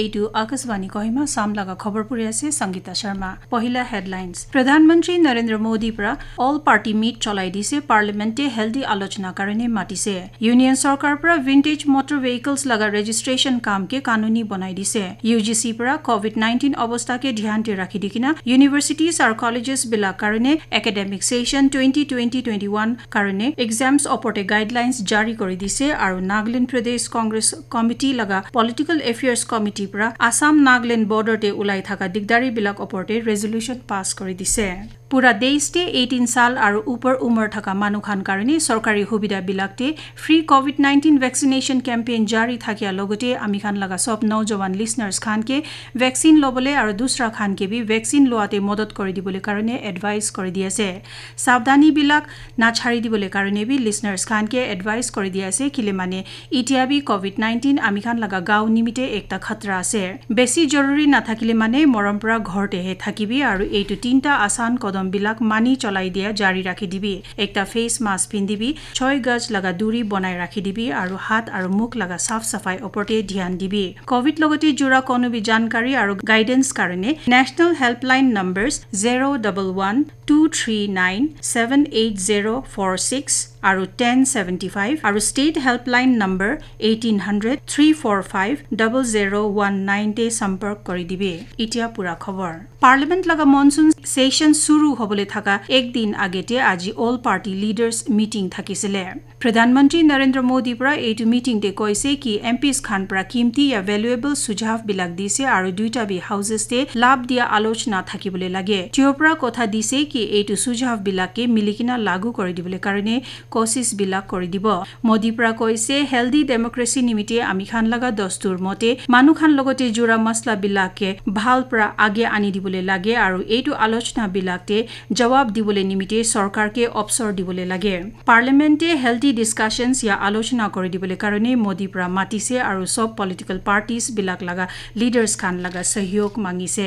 আজ আস্বানি কোহিমা সামলা কা খবর পুরে আছে সঙ্গিতা শর্মা पहिला হেডলাইন্স প্রধানমন্ত্রী নরেন্দ্র মোদি পরা অল পার্টি মিট চলাই দিছে পার্লামেন্টে হেলদি আলোচনা কারণে মাটিছে ইউনিয়ন সরকার পরা ভিনটেজ মোটর ভেহিকলস লগা রেজিস্ট্রেশন কাম কে قانونی বনাই দিছে ইউজিসি পরা কোভিড 19 অবস্থা কে ধ্যানতে রাখি দি কিনা ইউনিভার্সিটিজ আর কলেজেস বিলা কারণে একাডেমিক সেশন 2020-2021 কারণে एग्जाम्स অপরটে গাইডলাইন্স জারি করি দিছে আর নাগালিন প্রদেশ কংগ্রেস কমিটি লগা পলিটিক্যাল অ্যাফেয়ার্স কমিটি পৰা আছাম নাগালেণ্ড বৰ্ডাৰতে ওলাই থকা দিগদাৰীবিলাক ওপৰতে ৰেজলিউচন পাছ কৰি দিছে পুৰা দেইছটে এইটিন চাল আৰু ওপৰ উমৰ থকা মানুহখান কাৰণে চৰকাৰী সুবিধাবিলাকতে free Covid nineteen vaccination campaign জাৰি থাকিয়াৰ লগতে আমি খান লগা চব নৌজোৱান লিছনাৰ্ছ খানকে ভেকচিন ল'বলৈ আৰু দুচৰা খানকে বি ভেকচিন লোৱাতে মদত কৰি দিবলৈ কাৰণে এডভাইচ কৰি দি আছে চাৱধানীবিলাক নাছাৰি দিবলৈ কাৰণে বি লিছনাৰ্ছ খানকে এডভাইচ কৰি দি আছে কিলে মানে এতিয়া বি কোভিড নাইণ্টিন আমি খান লগা গাঁও নিমিত্তে একটা খাতৰা আছে বেছি জৰুৰী নাথাকিলে মানে মৰম পৰা ঘৰতেহে থাকিবি আৰু এইটো তিনিটা আচান কদম বিলাক মানি চলাই দিয়া জাৰি ৰাখি দিবি একটা ফেচ মাস্ক পিন্ধিবি ছয় গজ লগা দূৰী বনাই ৰাখি দিবি আৰু হাত আৰু মুখ লগা চাফ চাফাই ওপৰতে ধ্যান দিবি কভিড লগতে যোৰা কোনোবি জানকাৰী আৰু গাইডেন্স কাৰণে national helpline number zero' double one two three nine seven eight zero' four six আৰু টেন ছেভেণ্টি ফাইভ আৰু state helpline number eighteen hundred three four five double zero' one নাইনতে সম্পৰ্ক কৰি দিবি এতিয়া পূৰা খবৰ পাৰ্লিমেণ্ট লগা মনচুন ছেশ্যন চুৰু হ'বলৈ থকা একদিন আগেতে আজি অল পাৰ্টি লিডাৰ্ছ মিটিং থাকিছিলে প্ৰধানমন্ত্ৰী নৰেন্দ্ৰ মোদীৰ পৰা এইটো মিটিং মিটিংতে কৈছে কি এম পি খান পৰা কিমতি য়া ভেলুৱেবল সুঝাৱবিলাক দিছে আৰু দুইটা বি হাউচেছে লাভ দিয়া আলোচনা থাকিবলৈ লাগে তেওঁৰ পৰা কথা দিছে কি এইটো সুঝাৱবিলাকে মিলি কিনা লাগু কৰি দিবলৈ কাৰণে বিলাক কৰি দিব পৰা কৈছে হেল্ডি ডেমক্ৰেচি নিমিত্তে আমি খান লগা দস্তুৰ মতে মানুহ খান লগতে জোৰা মছলাবিলাকে ভাল পৰা আগে আনি দিবলৈ লাগে আৰু এইটো আলোচনাবিলাকে জবাব দিবলৈ নিমিত্তে চৰকাৰকে অৱচৰ দিবলৈ লাগে পাৰ্লিয়ামেণ্টে হেল্ডি ডিছকাশ্যনছ ইয়াৰ আলোচনা কৰি দিবলৈ কাৰণে পৰা মাতিছে আৰু চব পলিটিকেল বিলাক লগা লিডাৰ্ছ খান লগা সহযোগ মাগিছে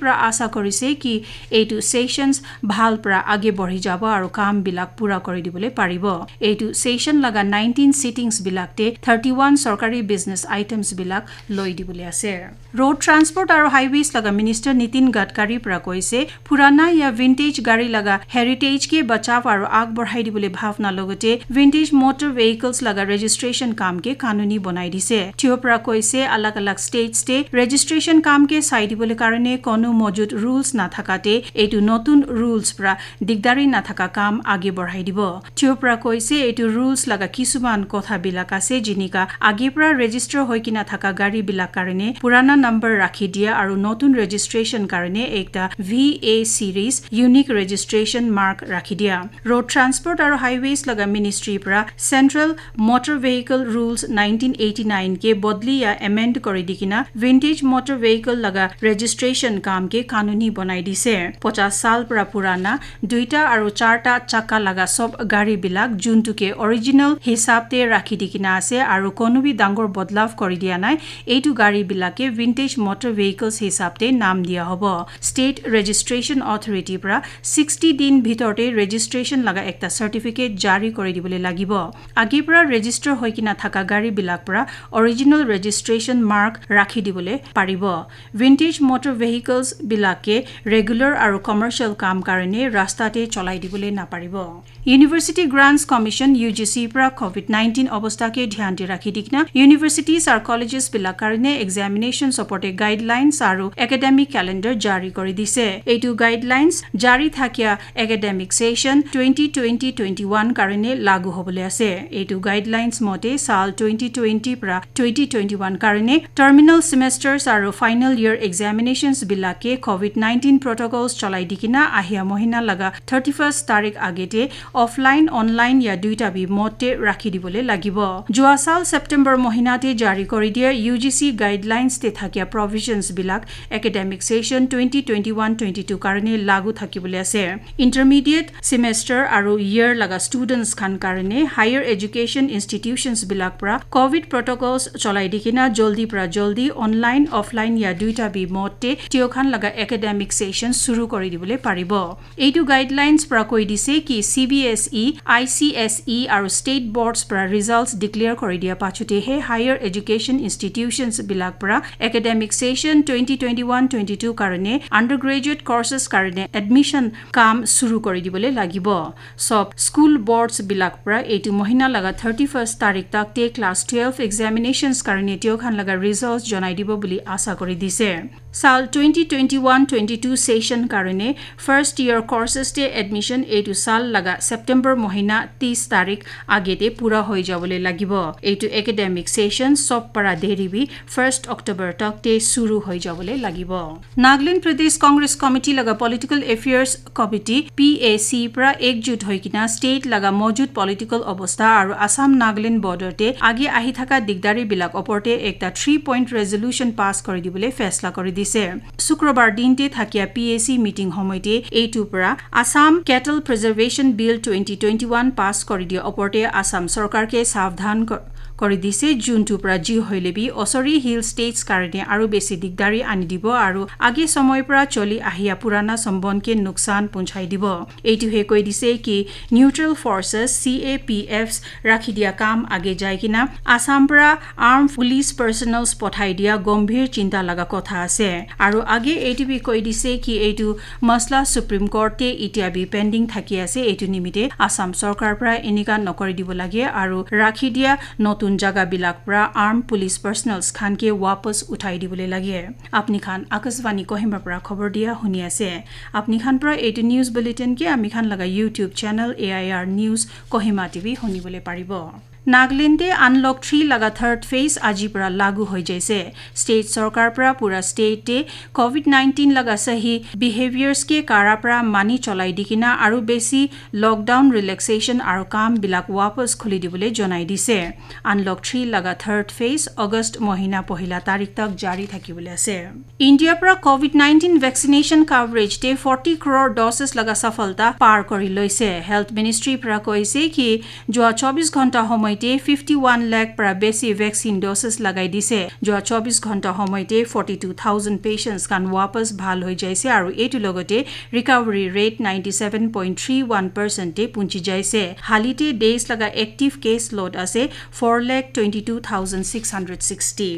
পৰা আশা কৰিছে কি এইটো ছেশ্যনছ ভাল পৰা আগে বঢ়ি যাব আৰু কাম বিলাক পুৰা কৰি দিব কৰিবলৈ পাৰিব এইটো ছেশ্যন লগা নাইনটিন ছিটিংছবিলাকতে থাৰ্টি ওৱান চৰকাৰী বিজনেছ আইটেমছবিলাক লৈ দিবলৈ আছে ৰোড ট্ৰান্সপৰ্ট আৰু হাইৱেজ লগা মিনিষ্টাৰ নীতিন গাডকাৰীৰ পৰা কৈছে পুৰণা ইয়াৰ ভিণ্টেজ গাড়ী লগা হেৰিটেজ কে বচাব আৰু আগবঢ়াই দিবলৈ ভাৱনাৰ লগতে ভিণ্টেজ মটৰ ভেহিকলছ লগা ৰেজিষ্ট্ৰেশ্যন কামকে কানুনী বনাই দিছে থিয়পৰা কৈছে আলগ আলগ ষ্টেটছে ৰেজিষ্ট্ৰেশ্যন কামকে চাই দিবলৈ কাৰণে কোনো মজুত ৰুলছ নাথাকাতে এইটো নতুন ৰুলছ পৰা দিগদাৰী নাথাকা কাম আগে বঢ়াই দিব চিঞৰপৰাকৈ চে এইটো ৰুলছ লগা কিছুমান কথাবিলাক আছে যেনেকা আগে পৰা ৰেজিষ্টাৰ হৈ কিনা থকা গাড়ীবিলাক কাৰণে পুৰণা নম্বৰ ৰাখি দিয়ে আৰু নতুন ৰেজিষ্ট্ৰেশ্যন কাৰণে এটা V A series unique registration mark ৰাখি দিয়া ৰোড ট্ৰান্সপৰ্ট আৰু হাইৱেজ লগা মিনিষ্ট্ৰীৰ পৰা central motor vehicle rules nineteen eighty নাইনকে বদলি ইয়াৰ এমেণ্ড কৰি দি কিনা ভিনটেজ মটৰ ভেহিকল লগা ৰেজিষ্ট্ৰেশ্যন কে কানুনী বনাই দিছে পঁচাছ চাল পৰা পুৰণা দুইটা আৰু চাৰটা চাকা লগা চব গাড়ী গাড়ীবিলাক যোনটোকে অৰিজিনেল হিচাপতে ৰাখি দি কিনা আছে আৰু কোনোবি ডাঙৰ বদলাভ কৰি দিয়া নাই এইটো গাড়ীবিলাকে ভিনটেজ মটৰ ভেহিকলছ হিচাপতে নাম দিয়া হ'ব ষ্টেট ৰেজিষ্ট্ৰেশ্যন অথৰিটিৰ পৰা ছিক্সটি দিন ভিতৰতে ৰেজিষ্ট্ৰেশ্যন লগা এটা চাৰ্টিফিকেট জাৰি কৰি দিবলৈ লাগিব আগে পৰা ৰেজিষ্টাৰ হৈ কিনা থকা গাড়ীবিলাক পৰা অৰিজিনেল ৰেজিষ্ট্ৰেশ্যন মাৰ্ক ৰাখি দিবলৈ পাৰিব ভিনটেজ মটৰ ভেহিকলছবিলাকে ৰেগুলাৰ আৰু কমাৰ্চিয়েল কাম কাৰণে ৰাস্তাতে চলাই দিবলৈ নাপাৰিব university university grants commission U G চিৰ পৰা কভিড নাইণ্টিন অৱস্থাকে ধ্যান দি ৰাখি দিকনা ইউনিভাৰ্চিটিজ আৰু কলেজেছবিলাক কাৰণে এক্সামিনেশ্যন চপৰ্টে গাইডলাইনছ আৰু একাডেমিক কেলেণ্ডাৰ জাৰি কৰি দিছে এইটো গাইডলাইনছ জাৰি থাকিয়া academic session twenty twenty twenty one কাৰণে লাগু হ'বলৈ আছে এইটো গাইডলাইনছ মতে চাল টুৱেণ্টি টুৱেণ্টিৰ পৰা টুৱেণ্টি টুৱেণ্টি ওৱান কাৰণে টাৰ্মিনেল ছেমেষ্টাৰ্ছ আৰু ফাইনেল ইয়েৰ ইয়াৰ বিলাকে কভিড নাইণ্টিন প্ৰটকলছ চলাই দি কিনা আহিয়া মহিনা লগা থাৰ্টি ফাৰ্ষ্ট তাৰিখ আগেতে অফলাইন অফলাইন অনলাইন ইয়াৰ দুয়োটা বিমতে ৰাখি দিবলৈ লাগিব যোৱা চাল ছেপ্টেম্বৰ মহিনাতে জাৰি কৰি দিয়া ইউ জি চি গাইডলাইনছতে থাকীয়া প্ৰভিজনছবিলাক academic session twenty twenty one twenty two কাৰণে লাগু থাকিবলৈ আছে ইণ্টাৰমিডিয়েট ছেমেষ্টাৰ আৰু ইয়াৰ লগা ষ্টুডেণ্টছ খান কাৰণে হায়াৰ এডুকেশ্যন বিলাক পৰা কভিড প্ৰটকলছ চলাই দিকিনা জল্দি পৰা জল্দি অনলাইন অফলাইন ইয়াৰ দুয়োটা বিমতে টিয়খান লগা একাডেমিক ছেশ্যন চুৰু কৰি দিবলৈ পাৰিব এইটো গাইডলাইনছ পৰা কৈ দিছে কি C B S E I C S E আৰু ষ্টেট বৰ্ডছ পৰা ৰিজাল্টছ ডিক্লেয়াৰ কৰি দিয়াৰ পাছতেহে হায়াৰ এডুকেশ্যন ইনষ্টিটিউচনছ বিলাক পৰা academic session twenty twenty one twenty two কাৰণে আণ্ডাৰ গ্ৰেজুৱেট কৰ্চেছ কাৰণে এডমিশ্যন কাম চুৰু কৰি দিবলৈ লাগিব চব স্কুল বিলাক পৰা এইটো মহিনা লগা থাৰ্টি ফাৰ্ষ্ট তাৰিখ তাক টে ক্লাছ টুৱেলভ এক্সামিনেশ্যনছ কাৰণে তিয়খান লগা ৰিজাল্টছ জনাই দিব বুলি আশা কৰি দিছে চাল twenty twenty one twenty two session কাৰণে ফাৰ্ষ্ট ইয়েৰ কৰ্চেছ ডে এডমিশ্যন এইটো চাল লগা ছেপ্টেম্বৰ মহিনা ত্ৰিছ তাৰিখ আগেতে পূৰা হৈ যাবলৈ লাগিব এইটো একাডেমিক ছেশ্যন চব পৰা দেৰিবি ফাৰ্ষ্ট অক্টোবৰ তকতে চুৰু হৈ যাবলৈ লাগিব নাগালেণ্ড প্ৰদেশ কংগ্ৰেছ কমিটি লগা political affairs committee P A C পৰা একজুট হৈ কিনা ষ্টেট লগা মজুত পলিটিকেল অৱস্থা আৰু আছাম নাগালেণ্ড বৰ্ডাৰতে আগে আহি থকা দিগদাৰীবিলাক ওপৰতে এটা থ্ৰী পইণ্ট ৰেজলিউশ্যন পাছ কৰি দিবলৈ ফেচলা কৰি দিছে কৰিছে শুক্ৰবাৰ দিনতে থাকিয়া পি এ চি মিটিং সময়তে এইটোৰ পৰা Assam cattle preservation bill twenty twenty one pass কৰি দিয়া ওপৰতে আছাম চৰকাৰকে সাৱধান কৰি দিছে জুনটোৰ পৰা যি হৈলেবি অচৰি হিল ষ্টেটছ কাৰণে আৰু বেছি দিগদাৰী আনি দিব আৰু আগে সময়ৰ পৰা চলি আহিয়া পুৰণা চম্বনকে নোকচান পুঞ্চাই দিব এইটোহে কৈ দিছে কি neutral forces C A P F ৰাখি দিয়া কাম আগে যায় কিনা আছাম পৰা আৰ্ম পুলিচ পাৰ্চনেলছ পঠাই দিয়া গম্ভীৰ চিন্তা লগা কথা আছে আৰু আগে এইটোবি কৈ দিছে কি এইটো মছলা সুপ্ৰিম কৰ্টে এতিয়া বি পেণ্ডিং থাকি আছে এইটো নিমিত্তে আছাম চৰকাৰ পৰা এনেকুৱা নকৰি দিব লাগে আৰু ৰাখি দিয়া নতুন নতুন জাগাবিলাক পৰা আৰ্ম পুলিচ পাৰ্চনেলছ খানকে ৱাপছ উঠাই দিবলৈ লাগে আপুনি খান আকাশবাণী কহিমাৰ পৰা খবৰ দিয়া শুনি আছে আপুনি খান পৰা এইটো নিউজ বুলেটিনকে আমি খান লগা YouTube channel A I R news Kohima TV শুনিবলৈ পাৰিব নাগালেণ্ডে আনলক থ্ৰী লগা থাৰ্ড ফেজ আজিৰ পৰা লাগু হৈ যাইছে ষ্টেট চৰকাৰৰ পৰা পুৰা ষ্টেটে কভিড নাইণ্টিন লগা চাহি বিহেভিয়াৰ্ছকে কাৰা পৰা মানি চলাই দি কিনা আৰু বেছি লকডাউন ৰিলেক্সেশ্যন আৰু কামবিলাক ৱাপছ খুলি দিবলৈ জনাই দিছে আনলক থ্ৰী লগা থাৰ্ড ফেজ অগষ্ট মহিনা পহিলা তাৰিখ তাক জাৰি থাকিবলৈ আছে ইণ্ডিয়াৰ পৰা কভিড নাইণ্টিন ভেকচিনেশ্যন কাভাৰেজতে ফৰ্টি ক্ৰ'ৰ ডজেছ লগা সফলতা পাৰ কৰি লৈছে হেল্থ মিনিষ্ট্ৰীৰ পৰা কৈছে কি যোৱা চৌবিছ ঘণ্টা সময় সময়তে ফিফটি ওৱান লাখ পৰা বেছি ভেকচিন ড'জেছ লগাই দিছে যোৱা চৌবিছ ঘণ্টা সময়তে ফৰ্টি টু থাউজেণ্ড পেচেণ্টছ কাৰণ ৱাপাছ ভাল হৈ যাইছে আৰু এইটো লগতে recovery rate ninety seven point three one পাৰ্চেণ্টে পুঞ্চি যাইছে হালিতে ডেইজ লগা এক্টিভ কেছ লোড আছে four lakh twenty two thousand six hundred sixty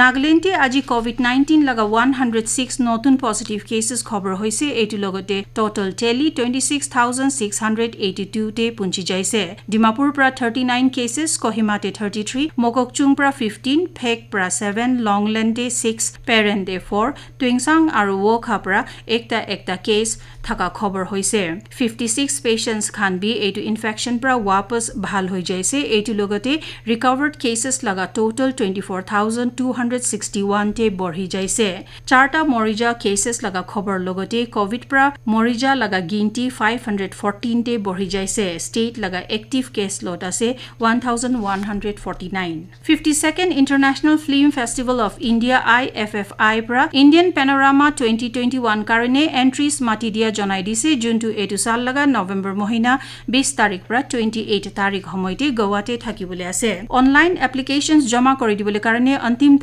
নাগালেণ্ডে আজি কোভিড নাইণ্টিন লগা ওৱান হাণ্ড্ৰেড ছিক্স নতুন পজিটিভ কেচেছ খবৰ হৈছে এইটো লগতে total tally twenty six thousand six hundred eighty two টুতে পুঞ্জি যাইছে ডিমাপুৰ পৰা থাৰ্টি নাইন কেছেছ কহিমাতে থাৰ্টি থ্ৰী মগকচুং পৰা ফিফটিন ফেক পৰা ছেভেন লংলেণ্ডে ছিক্স পেৰেণ্ডে ফৰ টুইংচাং আৰু ৱখা পৰা একটা একটা কেছ থকা খবৰ হৈছে ফিফটি ছিক্স পেচেণ্টছ খান বি এইটো ইনফেকশ্যন পৰা ৱাপছ ভাল হৈ যাইছে এইটো লগতে ৰিকভাৰ্ড কেচেছ লগা total twenty four thousand two hundred hundred sixty ওৱানতে বঢ়ি যাইছে চাৰিটা মৰিজা কেচেছ লগা খবৰ লগতে কভিড পৰা মৰিজা লগা গিনটি ফাইভ হাণ্ড্ৰেড ফৰ্টিনতে বঢ়ি যাইছে ষ্টেট লগা এক্টিভ কেছ লট আছে one thousand one hundred forty nine fifty second international film festival of India I F F I পৰা Indian panorama twenty twenty one কাৰণে এণ্ট্ৰিজ মাতি দিয়া জনাই দিছে যোনটো এইটো চাল লগা নৱেম্বৰ মহিনা বিশ তাৰিখ পৰা টুৱেণ্টি এইট তাৰিখ সময়তে গুৱাহাটীত থাকিবলৈ আছে অনলাইন এপ্লিকেশ্যনছ জমা কৰি দিবলৈ কাৰণে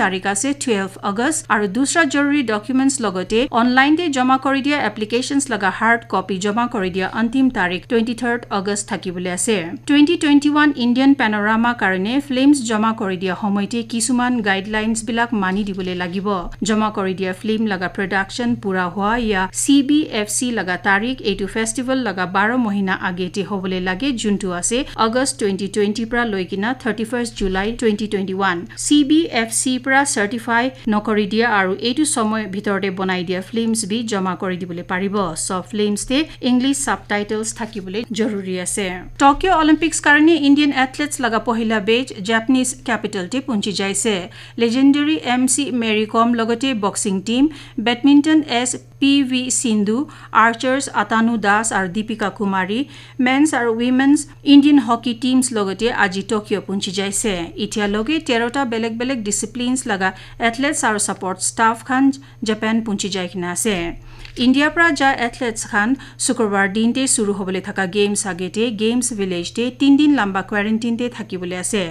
তাৰিখ আছে টুৱেলভ আগষ্ট আৰু দুচৰা জৰুৰী ডকুমেণ্টছ লগতে অনলাইনতে জমা কৰি দিয়া এপ্লিকেশ্যনছ লগা হাৰ্ড কপি জমা কৰি দিয়া অন্তিম তাৰিখ টুৱেণ্টি থাৰ্ড আগষ্ট থাকিবলৈ আছে twenty twenty one Indian panorama কাৰণে ফিল্মছ জমা কৰি দিয়া সময়তে কিছুমান গাইডলাইনছবিলাক মানি দিবলৈ লাগিব জমা কৰি দিয়া ফিল্ম লগা প্ৰডাকশ্যন পূৰা হোৱা ইয়াক চি বি এফ চি লগা তাৰিখ এইটো ফেষ্টিভেল লগা বাৰ মহিনা আগেতে হ'বলৈ লাগে যোনটো আছে আগষ্ট টুৱেণ্টি টুৱেণ্টিৰ পৰা লৈ কিনা thirty first July twenty twenty one C B F চিৰ পৰা পৰা চাৰ্টিফাই নকৰি দিয়ে আৰু এইটো সময়ৰ ভিতৰতে বনাই দিয়া ফিল্মছ বি জমা কৰি দিবলৈ পাৰিব চব ফিল্মছতে ইংলিছ চাব টাইটেলছ থাকিবলৈ জৰুৰী আছে টকিঅ' অলিম্পিকছ কাৰণে ইণ্ডিয়ান এথলেটছ লগা পহিলা বেজ কেপিটেল কেপিটেলটি পুঞ্জি যাইছে লেজেণ্ডেৰী এম চি মেৰি কম লগতে boxing team badminton S P V Sindhu archers Atanu Das আৰু দীপিকা কুমাৰী মেন্ছ আৰু উইমেন্ছ ইণ্ডিয়ান হকী টীমছ লগতে আজি টকিঅ' পুঞ্জি যাইছে এতিয়ালৈকে তেৰটা বেলেগ বেলেগ ডিচিপ্লিনছ লগা এথলেটছ আৰু ছাপৰ্ট ষ্টাফখন জাপান পুঞ্জি যাই কিনে আছে ইণ্ডিয়াৰ পৰা যায় এথলেটছখন শুকুৰবাৰ দিনতে চুৰু হ'বলৈ থকা গেমছ আগেতে গেমছ ভিলেজতে তিনিদিন লম্বা কোৱাৰেণ্টিনতে থাকিবলৈ আছে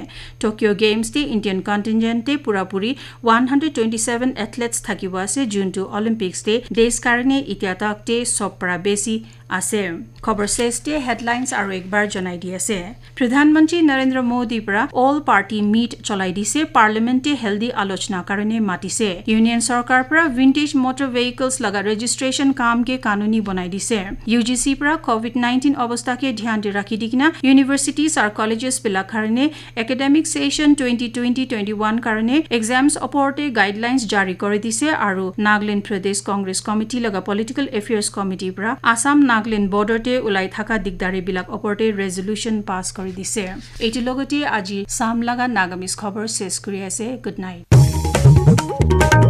টকিঅ' গেমছ ডে ইণ্ডিয়ান কণ্টিনজেণ্টে পূৰাপুৰি one hundred twenty seven athletes থাকিব আছে যোনটো অলিম্পিকছতে দেশ কাৰণে এতিয়া তাকতে চব পৰা বেছি আছে খবৰ শ্ৰেষ্ঠীয়ে হেডলাইনছ আৰু একবাৰ জনাই দি আছে প্ৰধানমন্ত্ৰী নৰেন্দ্ৰ মোদীৰ পৰা অল পাৰ্টি মিট চলাই দিছে পাৰ্লিয়ামেণ্টে হেল্ডি আলোচনাৰ কাৰণে মাতিছে ইউনিয়ন চৰকাৰৰ পৰা ভিনটেজ মটৰ ভেহিকলছ লগা ৰেজিষ্ট্ৰেশ্যন কামকে কানুনী বনাই দিছে ইউ জি চিৰ পৰা কভিড নাইণ্টিন অৱস্থাকে ধ্যান দি ৰাখি দি কিনে ইউনিভাৰ্চিটিজ আৰু কলেজেছবিলাক কাৰণে academic session twenty twenty twenty one কাৰণে এক্সামছ ওপৰতে গাইডলাইনছ জাৰি কৰি দিছে আৰু নাগালেণ্ড প্ৰদেশ কংগ্ৰেছ কমিটি লগা পলিটিকেল এফেয়াৰ্ছ কমিটিৰ পৰা আছাম নাগ নাগলেন বৰ্ডাৰতে ওলাই থকা দিগদাৰীবিলাক ওপৰতে ৰেজলিউচন পাছ কৰি দিছে এইটো লগতে আজি চাম লগা নাগামিজ খবৰ শেষ কৰি আছে গুড নাইট